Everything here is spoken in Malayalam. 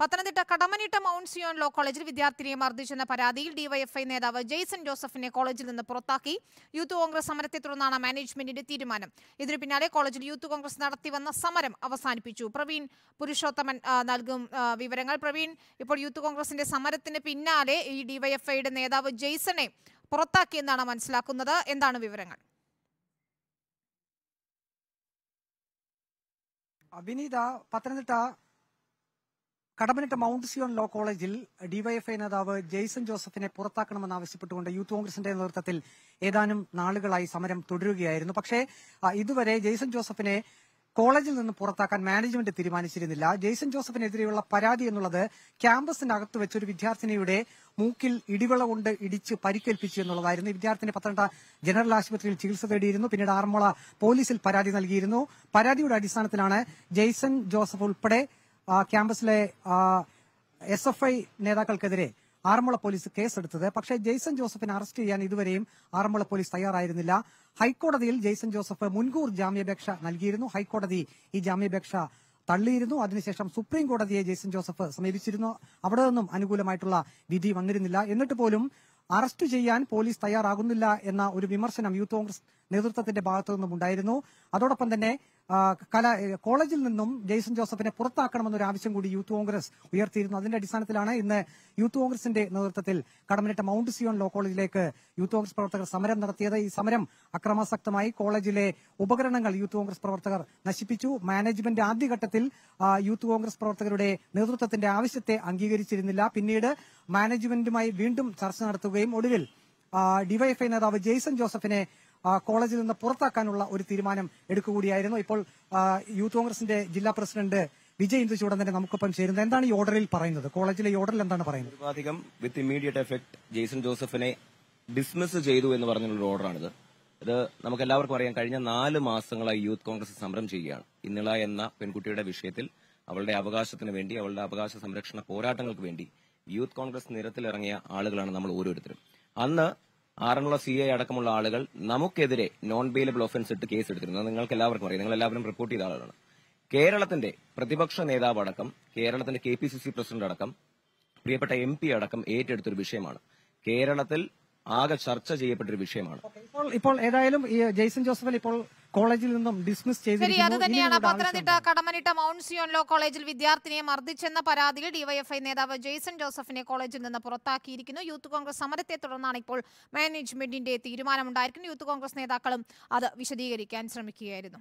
Pathanamthitta Kadammanitta Mount Zion law കോളേജിൽ വിദ്യാർത്ഥിനിയെ മർദ്ദിച്ചെന്ന പരാതിയിൽ ഡിവൈഎഫ്ഐ നേതാവ് ജെയ്സൺ ജോസഫിനെ കോളേജിൽ നിന്ന് പുറത്താക്കി യൂത്ത് കോൺഗ്രസ് സമരത്തെ തുടർന്നാണ് മാനേജ്മെന്റിന്റെ തീരുമാനം ഇതിനു പിന്നാലെ കോളേജിൽ യൂത്ത് കോൺഗ്രസ് നടത്തിവന്ന സമരം അവസാനിപ്പിച്ചു പ്രവീൺ പുരുഷോത്തമൻ നൽകും വിവരങ്ങൾ പ്രവീൺ ഇപ്പോൾ യൂത്ത് കോൺഗ്രസിന്റെ സമരത്തിന് പിന്നാലെ ഈ ഡിവൈഎഫ്ഐയുടെ നേതാവ് ജെയ്സണെ പുറത്താക്കിയെന്നാണ് മനസ്സിലാക്കുന്നത് എന്താണ് വിവരങ്ങൾ Abhineetha Pathanamthitta Kadammanitta Mount Zion law കോളേജിൽ ഡിവൈഎഫ്ഐ നേതാവ് ജെയ്സൺ ജോസഫിനെ പുറത്താക്കണമെന്ന് ആവശ്യപ്പെട്ടുകൊണ്ട് യൂത്ത് കോൺഗ്രസിന്റെ നേതൃത്വത്തിൽ ഏതാനും നാളുകളായി സമരം തുടരുകയായിരുന്നു പക്ഷേ ഇതുവരെ ജെയ്സൺ ജോസഫിനെ കോളേജിൽ നിന്ന് പുറത്താക്കാൻ മാനേജ്മെന്റ് തീരുമാനിച്ചിരുന്നില്ല ജെയ്സൺ ജോസഫിനെതിരെയുള്ള പരാതി എന്നുള്ളത് ക്യാമ്പസിനകത്ത് വെച്ച് ഒരു വിദ്യാർത്ഥിനിയുടെ മൂക്കിൽ ഇടിവള കൊണ്ട് ഇടിച്ച് പരിക്കേൽപ്പിച്ചു എന്നുള്ളതായിരുന്നു വിദ്യാർത്ഥിനി പത്തനംതിട്ട ജനറൽ ആശുപത്രിയിൽ ചികിത്സ തേടിയിരുന്നു പിന്നീട് ആറന്മുള പോലീസിൽ പരാതി നൽകിയിരുന്നു പരാതിയുടെ അടിസ്ഥാനത്തിലാണ് ജെയ്സൺ ജോസഫ് ഉൾപ്പെടെ ക്യാമ്പസിലെ എസ് എഫ് ഐ നേതാക്കൾക്കെതിരെ ആറന്മുള പോലീസ് കേസെടുത്തത് പക്ഷേ ജെയ്സൺ ജോസഫിനെ അറസ്റ്റ് ചെയ്യാൻ ഇതുവരെയും ആറന്മുള പോലീസ് തയ്യാറായിരുന്നില്ല ഹൈക്കോടതിയിൽ ജെയ്സൺ ജോസഫ് മുൻകൂർ ജാമ്യാപേക്ഷ നൽകിയിരുന്നു ഹൈക്കോടതി ഈ ജാമ്യാപേക്ഷ തള്ളിയിരുന്നു അതിനുശേഷം സുപ്രീം കോടതിയെ ജെയ്സൺ ജോസഫ് സമീപിച്ചിരുന്നു അവിടെ നിന്നും അനുകൂലമായിട്ടുള്ള വിധി വന്നിരുന്നില്ല എന്നിട്ട് പോലും അറസ്റ്റ് ചെയ്യാൻ പോലീസ് തയ്യാറാകുന്നില്ല എന്ന ഒരു വിമർശനം യൂത്ത് കോൺഗ്രസ് നേതൃത്വത്തിന്റെ ഭാഗത്തു നിന്നും ഉണ്ടായിരുന്നു അതോടൊപ്പം തന്നെ കല കോളേജിൽ നിന്നും ജെയ്സൺ ജോസഫിനെ പുറത്താക്കണമെന്നൊരു ആവശ്യം കൂടി യൂത്ത് കോൺഗ്രസ് ഉയർത്തിയിരുന്നു അതിന്റെ അടിസ്ഥാനത്തിലാണ് ഇന്ന് യൂത്ത് കോൺഗ്രസിന്റെ നേതൃത്വത്തിൽ കടമനിട്ട മൌണ്ട് സിയോൺ ലോ കോളേജിലേക്ക് യൂത്ത് കോൺഗ്രസ് പ്രവർത്തകർ സമരം നടത്തിയത് ഈ സമരം അക്രമാസക്തമായി കോളേജിലെ ഉപകരണങ്ങൾ യൂത്ത് കോൺഗ്രസ് പ്രവർത്തകർ നശിപ്പിച്ചു മാനേജ്മെന്റ് ആദ്യഘട്ടത്തിൽ യൂത്ത് കോൺഗ്രസ് പ്രവർത്തകരുടെ നേതൃത്വത്തിന്റെ ആവശ്യത്തെ അംഗീകരിച്ചിരുന്നില്ല പിന്നീട് മാനേജ്മെന്റുമായി വീണ്ടും ചർച്ച നടത്തുകയും ഒടുവിൽ ഡിവൈഎഫ്ഐ നേതാവ് ജെയ്സൺ ജോസഫിനെ കോളേജിൽ നിന്ന് പുറത്താക്കാനുള്ള ഒരു തീരുമാനം എടുക്കുകൂടിയായിരുന്നു ഇപ്പോൾ യൂത്ത് കോൺഗ്രസിന്റെ ജില്ലാ പ്രസിഡന്റ് വിജയ് ഇന്ദു ചൂടൻ തന്നെ നമുക്കൊപ്പം ചേരുന്നത് എന്താണ് ഈ ഓർഡറിൽ പറയുന്നത് കോളേജിലെ ഓർഡറിൽ എന്താണ് പറയുന്നത് അധികം വിത്ത് ഇമ്മീഡിയറ്റ് എഫക്ട് ജെയ്സൺ ജോസഫിനെ ഡിസ്മിസ് ചെയ്തു എന്ന് പറഞ്ഞുള്ള ഓർഡറാണിത് ഇത് നമുക്ക് എല്ലാവർക്കും അറിയാം കഴിഞ്ഞ നാല് മാസങ്ങളായി യൂത്ത് കോൺഗ്രസ് സമരം ചെയ്യുകയാണ് ഇന്നിള എന്ന പെൺകുട്ടിയുടെ വിഷയത്തിൽ അവളുടെ അവകാശത്തിന് വേണ്ടി അവളുടെ അവകാശ സംരക്ഷണ പോരാട്ടങ്ങൾക്ക് വേണ്ടി യൂത്ത് കോൺഗ്രസ് നിരത്തിലിറങ്ങിയ ആളുകളാണ് നമ്മൾ ഓരോരുത്തരും അന്ന് ആറന്മുള സി ഐ അടക്കമുള്ള ആളുകൾ നമുക്കെതിരെ നോൺ ബെയിലബിൾ ഒഫൻസ് ഇട്ട് കേസ് എടുത്തിരുന്നു നിങ്ങൾക്ക് എല്ലാവർക്കും അറിയാം നിങ്ങൾ എല്ലാവരും റിപ്പോർട്ട് ചെയ്ത ആളുകളാണ് കേരളത്തിന്റെ പ്രതിപക്ഷ നേതാവ് അടക്കം കേരളത്തിന്റെ K P C C president അടക്കം പ്രിയപ്പെട്ട എം പി അടക്കം ഏറ്റെടുത്തൊരു വിഷയമാണ് കേരളത്തിൽ ആകെ ചർച്ച ചെയ്യപ്പെട്ടൊരു വിഷയമാണ് ഇപ്പോൾ ഏതായാലും ജെയ്സൺ ജോസഫൽ ഇപ്പോൾ കോളേജിൽ നിന്നും ഡിസ്മിസ് ചെയ്തിരിക്കുന്നു തന്നെയാണ് Pathanamthitta Kadammanitta Mount Zion law കോളേജിൽ വിദ്യാർത്ഥിനിയെ മർദ്ദിച്ചെന്ന പരാതിയിൽ ഡിവൈഎഫ്ഐ നേതാവ് ജെയ്സൺ ജോസഫിനെ കോളേജിൽ നിന്ന് പുറത്താക്കിയിരിക്കുന്നു യൂത്ത് കോൺഗ്രസ് സമരത്തെ തുടർന്നാണ് ഇപ്പോൾ മാനേജ്മെന്റിന്റെ തീരുമാനമുണ്ടായിരിക്കുന്നത് യൂത്ത് കോൺഗ്രസ് നേതാക്കളും അത് വിശദീകരിക്കാൻ ശ്രമിക്കുകയായിരുന്നു